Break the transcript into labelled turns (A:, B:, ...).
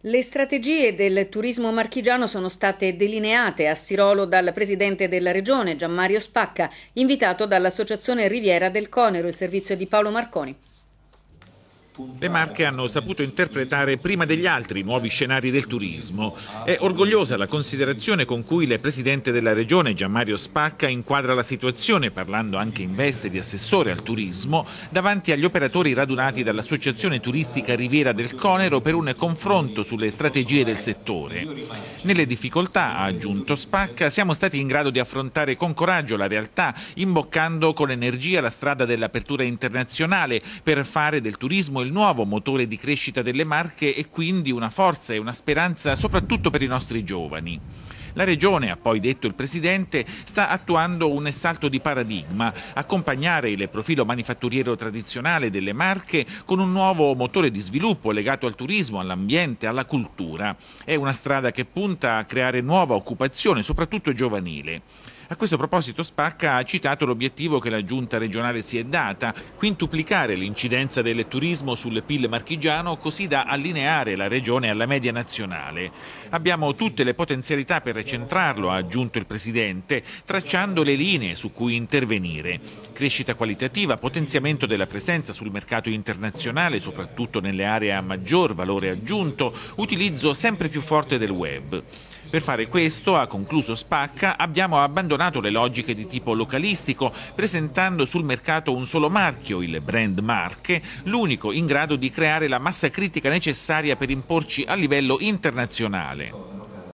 A: Le strategie del turismo marchigiano sono state delineate a Sirolo dal presidente della regione Gianmario Spacca, invitato dall'Associazione Riviera del Conero, il servizio di Paolo Marconi.
B: Le Marche hanno saputo interpretare prima degli altri i nuovi scenari del turismo. È orgogliosa la considerazione con cui il presidente della regione Gianmario Spacca inquadra la situazione, parlando anche in veste di assessore al turismo, davanti agli operatori radunati dall'Associazione Turistica Riviera del Conero per un confronto sulle strategie del settore. Nelle difficoltà, ha aggiunto Spacca, siamo stati in grado di affrontare con coraggio la realtà, imboccando con energia la strada dell'apertura internazionale per fare del turismo il il nuovo motore di crescita delle Marche e quindi una forza e una speranza soprattutto per i nostri giovani. La Regione, ha poi detto il Presidente, sta attuando un salto di paradigma, accompagnare il profilo manifatturiero tradizionale delle Marche con un nuovo motore di sviluppo legato al turismo, all'ambiente, alla cultura. È una strada che punta a creare nuova occupazione, soprattutto giovanile. A questo proposito Spacca ha citato l'obiettivo che la giunta regionale si è data, quintuplicare l'incidenza del turismo sul PIL marchigiano così da allineare la regione alla media nazionale. Abbiamo tutte le potenzialità per recentrarlo, ha aggiunto il Presidente, tracciando le linee su cui intervenire. Crescita qualitativa, potenziamento della presenza sul mercato internazionale, soprattutto nelle aree a maggior valore aggiunto, utilizzo sempre più forte del web. Per fare questo, ha concluso Spacca, abbiamo abbandonato le logiche di tipo localistico, presentando sul mercato un solo marchio, il brand Marche, l'unico in grado di creare la massa critica necessaria per imporci a livello internazionale.